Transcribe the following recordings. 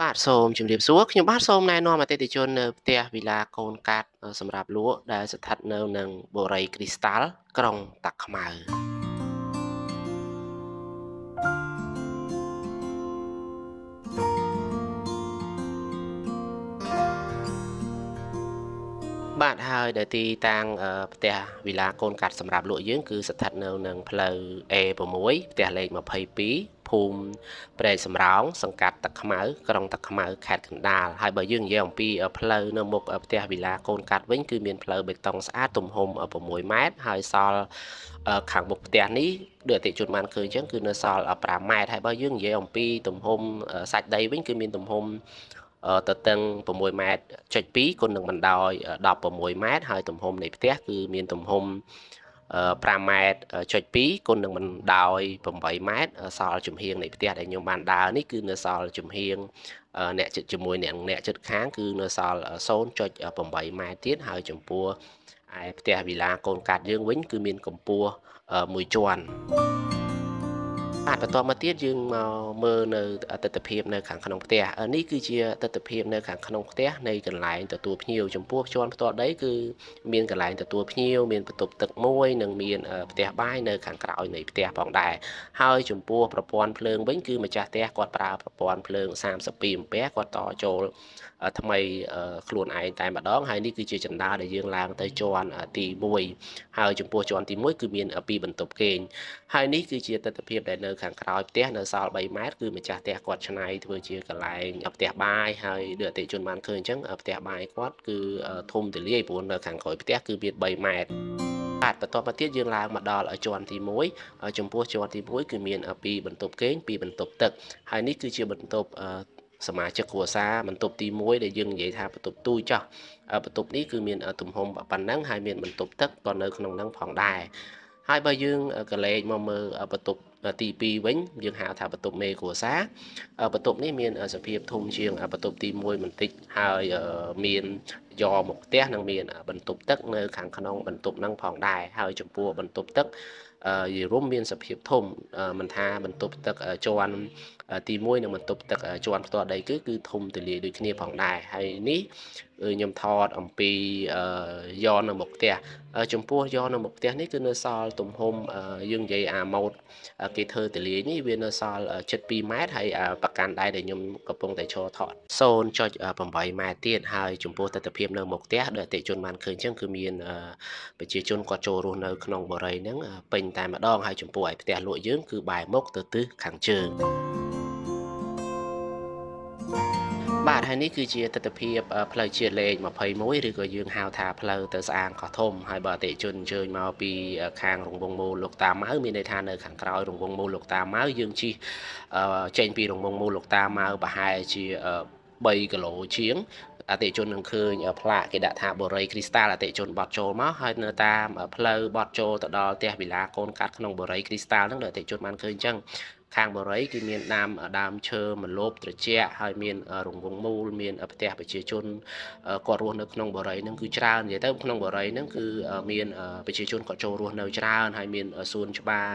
បាទសូមជម្រាបសួរខ្ញុំបាទសូមណែនាំអតិថិជននៅផ្ទះវិឡាកូនកាតសម្រាប់លក់ដែលស្ថិតនៅនឹងបូរីគ្រីស្តាល់ក្រុងតាខ្មៅបាទហើយដែលទីតាំងផ្ទះវិឡាកូនកាត់សម្រាប់លក់យើង គឺស្ថិតនៅនឹងផ្លូវ A6 ផ្ទះលេខ22ភូមិព្រែកសំរោងសង្កាត់តាខ្មៅក្រុងតាខ្មៅខេត្តកណ្ដាលហើយបើយើងនិយាយអំពីផ្លូវនៅមុខផ្ទះវិឡាកូនកាត់វិញ គឺមានផ្លូវបេតុងស្អាតទំហំ6ម៉ែត្រហើយសល់ខាងមុខផ្ទះនេះដោយអតិជនបានឃើញអញ្ចឹងគឺនៅសល់5ម៉ែត្រហើយបើយើងនិយាយអំពីទំហំសាច់ដីវិញគឺ មានទំហំទៅតឹង6ម៉ែត្រចុច2គុណនឹងបណ្ដោយ16ម៉ែត្រហើយ ទំហំនៃផ្ទះគឺមានទំហំ5ម៉ែត្រចុច2គុណនឹងបណ្ដោយ8ម៉ែត្រសល់ចំហៀងនៃផ្ទះដែលខ្ញុំបានដើរនេះគឺនៅសល់ចំហៀងអ្នកចិត្តជាមួយអ្នកអ្នកចិត្តខាងគឺនៅសល់0.8ម៉ែត្រទៀតហើយចំពោះឯផ្ទះវិឡាកូនកាត់យើងវិញគឺមានកម្ពស់1ជាន់បាទបន្តមកទៀតយើងមកមើលនៅអតិថិភាពនៅខាងក្នុងផ្ទះនេះគឺជាអតិថិភាពនៅខាងក្នុងផ្ទះនៃកន្លែងទទួលភ្ញៀវចំពោះជាន់ផ្ទាល់ដីគឺមានកន្លែងទទួលភ្ញៀវមានបន្ទប់ទឹកមួយនិងមានផ្ទះបាយនៅ ខាងក្រោយ នៃផ្ទះផងដែរហើយចំពោះប្រព័ន្ធភ្លើងវិញ គឺម្ចាស់ផ្ទះគាត់ប្រើប្រព័ន្ធភ្លើង32អំពែគាត់តចូលថ្មីខ្លួនឯងតែម្ដងហើយនេះគឺជាចម្ដៅដែលយើងឡើងទៅជាន់ទី1ហើយចំពោះជាន់ទី1គឺមាន2បន្ទប់គេងហើយនេះគឺជាទស្សនវិជ្ជាដែលនៅនៅខាងក្រោយផ្ទះនៅសល់3ម៉ែត្រគឺម្ចាស់ផ្ទះគាត់ឆ្នៃធ្វើជាកន្លែងផ្ទះបាយហើយដូចអតិជនបានឃើញអញ្ចឹងផ្ទះបាយគាត់គឺធំទលាយព្រោះនៅខាងក្រោយផ្ទះគឺវា3ម៉ែត្របាទបន្ទាប់មកទៀតយើងឡើងមកដល់ជាន់ទី1ចំពោះជាន់ទី1គឺមាន2បន្ទប់គេង2បន្ទប់ទឹកហើយនេះគឺជាបន្ទប់សមាជិកគ្រួសារបន្ទប់ទី1ដែលយើងនិយាយថាបន្ទប់ទូចោះបន្ទប់នេះគឺមានទំហំប៉ុណ្ណឹងហើយមានបន្ទប់ទឹកក៏នៅក្នុងហ្នឹងផងដែរហើយបើយើងក៏លេខមកមើលបន្ទប់ទី2វិញយើងហៅថាបន្ទប់មេគ្រួសារបន្ទប់នេះមានសភាពធំជាងបន្ទប់ទី1បន្តិចហើយមានយកមកផ្ទះនឹងមានបន្ទប់ទឹកនៅខាងក្នុង បន្ទប់ហ្នឹងផងដែរហើយចំពោះបន្ទប់ទឹកយីរួមមានសភាពធំមិនថាបន្ទប់ទឹកជាន់ទី1និងបន្ទប់ទឹកជាន់ផ្ទាល់ដីគឺគឺធំទលាយដូចគ្នាផងដែរហើយនេះខ្ញុំថតអំពីយ៉នៅមុខផ្ទះចំពោះយ៉នៅមុខផ្ទះនេះគឺនៅសល់ទំហំយើងនិយាយអាម៉ូតគេធ្វើទលាយនេះវានៅសល់72ម៉ែត្រហើយប្រកាន់ដែរដែលខ្ញុំកំពុងតែឈរថត0.8ម៉ែត្រទៀតហើយចំពោះទិដ្ឋភាពភាពនៅមុខផ្ទះដែលអតិជនបានឃើញអញ្ចឹងគឺមានប្រជាជនគាត់ចូលរស់នៅក្នុងបរិយហ្នឹងពេញតែម្ដងហើយចំពោះឯផ្ទះលក់យើងគឺបែរមុខទៅទិសខាងជើងបាទហើយនេះគឺជាទស្សនវិជ្ជាផ្លូវជាតិលេខ21ឬក៏យើងហៅថាផ្លូវទៅស្អាងកោះធំហើយបើអតិជនអញ្ជើញមកពីខាងរង្វង់មូលលោកតាម៉ៅមានន័យថានៅខាងក្រោយរង្វង់មូលលោកតាម៉ៅយើងជិះចេញពីរង្វង់មូលលោកតាម៉ៅប្រហែលជា3គីឡូជាងអតិជននឹងឃើញផ្លាកគេដាក់ថាបូរីគ្រីស្តាល់អតិជនបត់ចូលមកហើយនៅតាមផ្លូវបត់ចូលទៅដល់ផ្ទះវិឡាកូនកាត់ក្នុងបូរីគ្រីស្តាល់ហ្នឹងដែលអតិជនបានឃើញអញ្ចឹងខាងបរិយគឺមានដើមដើមឈើមួយលប ត្រជាក់ហើយមាន រង្វង់មូលមានផ្ទះប្រជាជនគាត់រស់នៅក្នុងបរិយហ្នឹងគឺច្រើននិយាយទៅក្នុងបរិយហ្នឹងគឺមានប្រជាជនគាត់ចូលរស់នៅច្រើន ហើយមានសួនច្បារ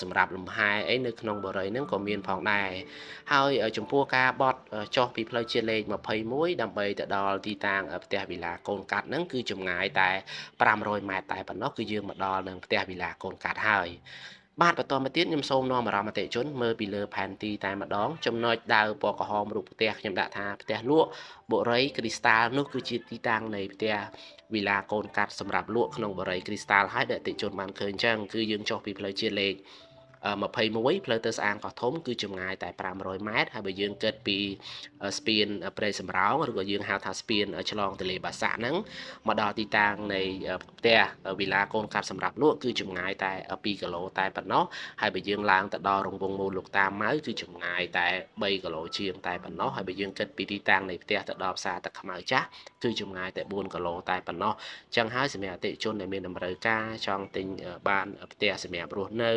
សម្រាប់លំហែអីនៅក្នុងបរិយហ្នឹងក៏មានផងដែរហើយចំពោះការបត់ចុះពីផ្លូវជាតិលេខ21ដើម្បីទៅដល់ទីតាំងផ្ទះវិឡាកូនកាត់ហ្នឹងគឺចម្ងាយតែ500ម៉ែត្រតែប៉ុណ្ណោះគឺយើងមកដល់នឹងផ្ទះវិឡាកូនកាត់ហើយបាទបន្តមកទៀតខ្ញុំសូមនាំអារម្មណ៍អតិជនមើលពីលើផែនទីតែម្ដង ចំណុចដាវពណ៌ក្រហមរូបផ្ទះខ្ញុំដាក់ថាផ្ទះលក់បុរីគ្រីស្តាលនោះគឺជាទីតាំងនៃផ្ទះវិឡាកូនកាត់សម្រាប់លក់ក្នុងបុរីគ្រីស្តាលហើយដែលអតិជនបានឃើញអញ្ចឹងគឺយើងចុះពីផ្លូវជាតិលេខ21ផ្លូវទៅស្អាងកោះធំ គឺចម្ងាយតែ500ម៉ែត្រហើយបើយើងគិតពីស្ពានព្រៃសំរោងឬក៏យើងហៅថាស្ពានឆ្លងទន្លេបាសាក់ហ្នឹងមកដល់ទីតាំងនៃផ្ទះវិឡាកូនកាត់សម្រាប់លក់គឺចម្ងាយតែ2គីឡូតែប៉ុណ្ណោះហើយបើយើងឡើងទៅដល់រង្វង់មូលលោកតាម៉ៅគឺចម្ងាយតែ3គីឡូជាង តែប៉ុណ្ណោះហើយបើយើងគិតពីទីតាំងនៃផ្ទះទៅដល់ផ្សារទឹកខ្មៅចាស់គឺចម្ងាយតែ4គីឡូតែប៉ុណ្ណោះអញ្ចឹងហើយសម្រាប់អតិជនដែលមានតម្រូវការចង់ទិញ បានផ្ទះសម្រាប់រស់នៅ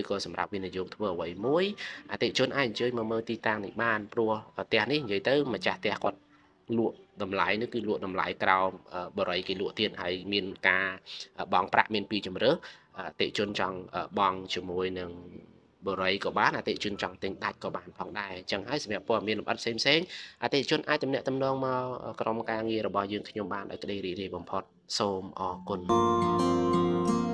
ឬក៏សម្រាប់វិនិយោគធ្វើអ្វីមួយអតិជនអាចអញ្ជើញមកមើលទីតាំងនេះបានព្រោះផ្ទះនេះនិយាយទៅម្ចាស់ផ្ទះគាត់លក់តម្លៃនេះគឺលក់តម្លៃក្រោមបរិយគេលក់ទៀតហើយមានការបងប្រាក់ មានពីរជំរើសអតិជនចង់បងជាមួយនឹងបរិយក៏បានអតិជនចង់ទិញដាច់ក៏បានផងដែរអញ្ចឹងហើយសម្រាប់ព័ត៌មានលម្អិតផ្សេងផ្សេងអតិជនអាចទំនាក់ទំនងមកក្រុមការងាររបស់យើងខ្ញុំបានដោយក្តីរីករាយបំផុតសូមអរគុណ